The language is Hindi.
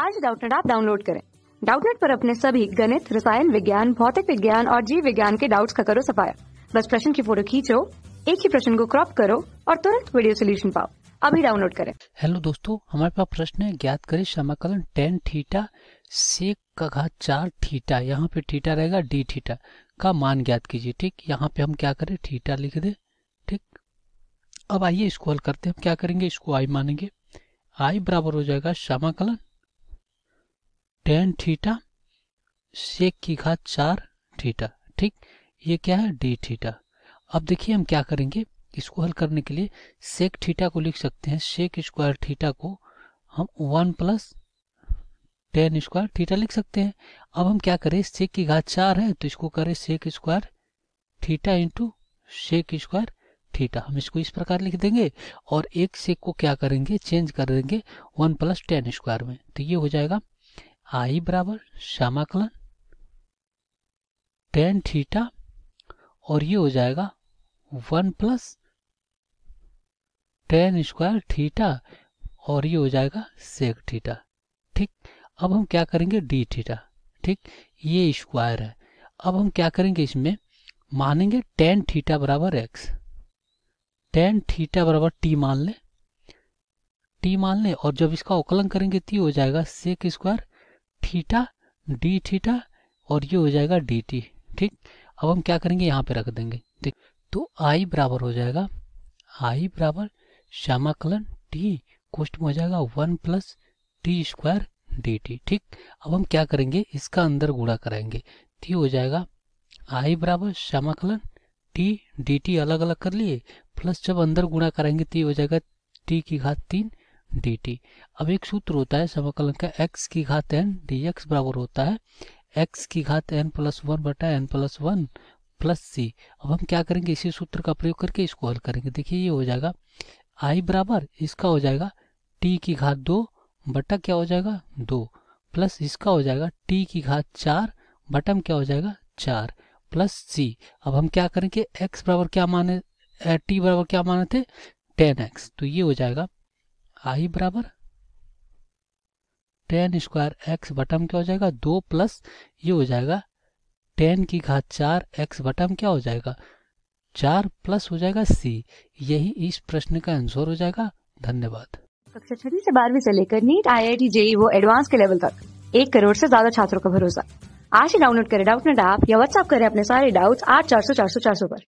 आज डाउटनेट आप डाउनलोड करें डाउटनेट पर अपने सभी गणित रसायन विज्ञान भौतिक विज्ञान और जीव विज्ञान के डाउट्स का करो सफाया बस प्रश्न की फोटो खींचो एक ही प्रश्न को क्रॉप करो और तुरंत वीडियो सोल्यूशन पाओ अभी डाउनलोड करें हेलो दोस्तों हमारे पास प्रश्न है ज्ञात करें समाकलन टेन थीटा से कघा चार थीटा यहाँ पे थीटा रहेगा डी थीटा का मान ज्ञात कीजिए ठीक यहाँ पे हम क्या करें थीटा लिख दे ठीक अब आइए इसको हल करते हैं हम क्या करेंगे इसको आई मानेंगे आई बराबर हो जाएगा समाकलन टेन थीटा सेक की घात चार थीटा ठीक ये क्या है डी थीटा अब देखिए हम क्या करेंगे इसको हल करने के लिए सेक थीटा को लिख सकते हैं सेक स्क्वायर थीटा को हम one plus tan square theta लिख सकते हैं अब हम क्या करें सेक की घात चार है तो इसको करें sec square theta into sec square theta हम इसको इस प्रकार लिख देंगे और एक सेक को क्या करेंगे चेंज कर देंगे वन प्लस टेन स्क्वायर में तो ये हो जाएगा i बराबर श्यामाकलन टेन थीटा और ये हो जाएगा one plus tan square theta और ये हो जाएगा सेक थीटा ठीक अब हम क्या करेंगे डी थीटा ठीक ये स्क्वायर है अब हम क्या करेंगे इसमें मानेंगे टेन थीटा बराबर एक्स टेन थीटा बराबर टी मान ले टी मान ले और जब इसका अवकलन करेंगे तो हो जाएगा sec square theta d theta और ये हो जाएगा डी टी ठीक अब हम क्या करेंगे यहाँ पे रख देंगे ठीक तो आई बराबर हो जाएगा आई बराबर श्यामाकलन टी कोष्ट में हो जाएगा one plus t square d t ठीक अब हम क्या करेंगे इसका अंदर गुणा करेंगे टी हो जाएगा आई बराबर श्यामाकलन टी डी टी अलग अलग कर लिए प्लस जब अंदर गुणा करेंगे तो ये हो जाएगा टी की घात तीन dt अब एक सूत्र होता है समाकलन का x की घात एन डी एक्स बराबर होता है x की घात एन प्लस वन बटा n plus one plus c अब हम क्या करेंगे इसी सूत्र का प्रयोग करके इसको हल करेंगे देखिए ये हो जाएगा i बराबर इसका हो जाएगा t की घात दो बटा क्या हो जाएगा दो प्लस इसका हो जाएगा t की घात चार बटम क्या हो जाएगा चार प्लस सी अब हम क्या करेंगे x बराबर क्या माने टी बराबर क्या माने थे टेन एक्स तो ये हो जाएगा आई बराबर टेन स्क्वायर एक्स बटम क्या हो जाएगा दो प्लस ये हो जाएगा टेन की घात चार एक्स बटम क्या हो जाएगा चार प्लस हो जाएगा सी यही इस प्रश्न का आंसर हो जाएगा धन्यवाद कक्षा छठी से बारहवीं से लेकर NEET I I T JEE वो एडवांस के लेवल तक एक करोड़ से ज्यादा छात्रों का भरोसा आज ही डाउनलोड करें डाउट नेट ऐप या व्हाट्सएप करें अपने सारे डाउट्स आठ चार सौ चार सौ चार सौ पर